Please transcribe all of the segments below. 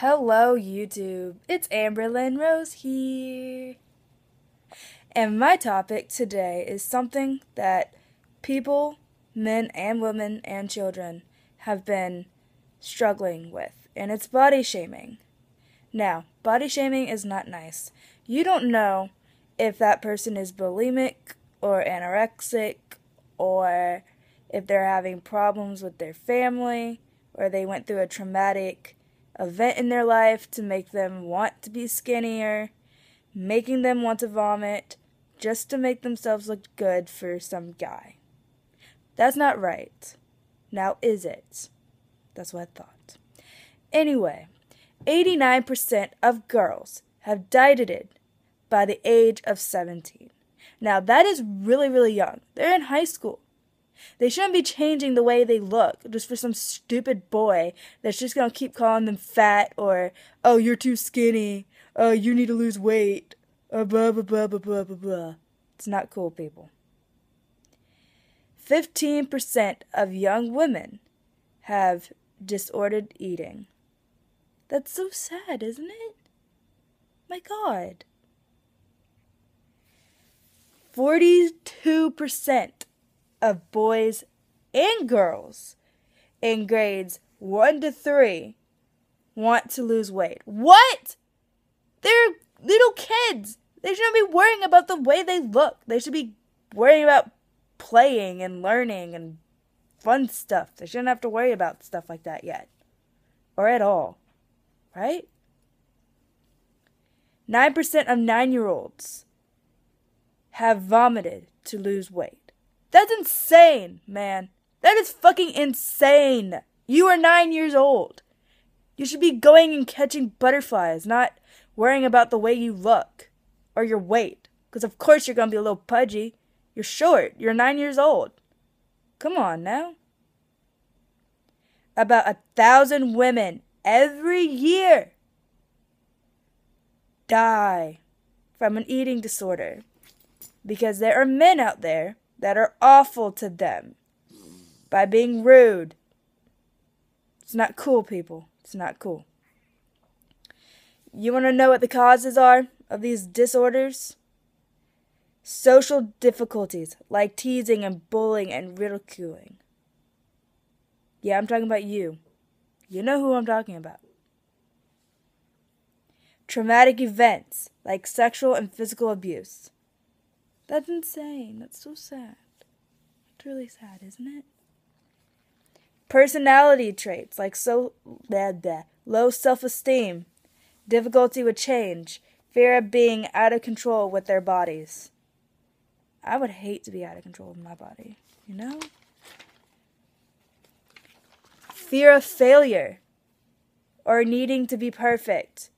Hello, YouTube. It's Amberlyn Rose here. And my topic today is something that people, men and women and children, have been struggling with, and it's body shaming. Now, body shaming is not nice. You don't know if that person is bulimic or anorexic or if they're having problems with their family or they went through a traumatic event in their life to make them want to be skinnier, making them want to vomit, just to make themselves look good for some guy. That's not right. Now is it? That's what I thought. Anyway, 89% of girls have dieted by the age of 17. Now, that is really, really young. They're in high school. They shouldn't be changing the way they look just for some stupid boy that's just gonna keep calling them fat or, oh, you're too skinny, oh, you need to lose weight, uh, blah, blah, blah, blah, blah, blah, blah. It's not cool, people. 15% of young women have disordered eating. That's so sad, isn't it? My God. 42% of boys and girls in grades 1 to 3 want to lose weight. What? They're little kids. They shouldn't be worrying about the way they look. They should be worrying about playing and learning and fun stuff. They shouldn't have to worry about stuff like that yet or at all, right? 9% of nine year olds have vomited to lose weight. That's insane, man. That is fucking insane. You are nine years old. You should be going and catching butterflies, not worrying about the way you look or your weight. Because, of course, you're going to be a little pudgy. You're short. You're nine years old. Come on now. About a thousand women every year die from an eating disorder because there are men out there that are awful to them by being rude. It's not cool, people. It's not cool. You want to know what the causes are of these disorders? Social difficulties like teasing and bullying and ridiculing. Yeah, I'm talking about you. You know who I'm talking about. Traumatic events like sexual and physical abuse. That's insane. That's so sad. It's really sad, isn't it? Personality traits like so bad that low self esteem, difficulty with change, fear of being out of control with their bodies. I would hate to be out of control with my body, you know? Fear of failure or needing to be perfect.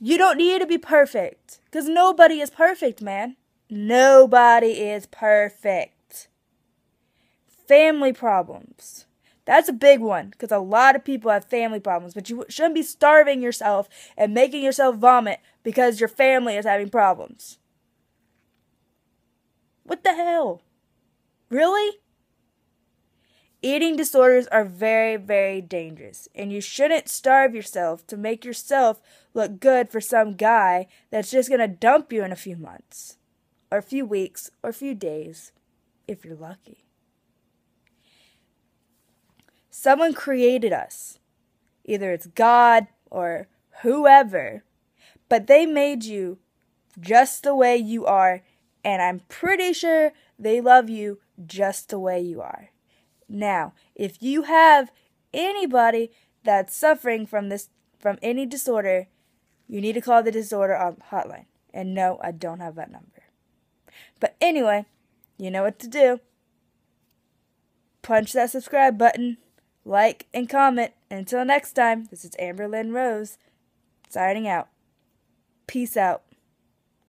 You don't need to be perfect because nobody is perfect, man. Nobody is perfect. Family problems. That's a big one because a lot of people have family problems, but you shouldn't be starving yourself and making yourself vomit because your family is having problems. What the hell? Really? Eating disorders are very, very dangerous, and you shouldn't starve yourself to make yourself look good for some guy that's just gonna dump you in a few months or a few weeks, or a few days, if you're lucky. Someone created us, either it's God or whoever, but they made you just the way you are, and I'm pretty sure they love you just the way you are. Now, if you have anybody that's suffering from this from any disorder, you need to call the disorder um, hotline. And no, I don't have that number. But anyway, you know what to do. Punch that subscribe button, like, and comment. Until next time, this is Amber Lynn Rose, signing out. Peace out.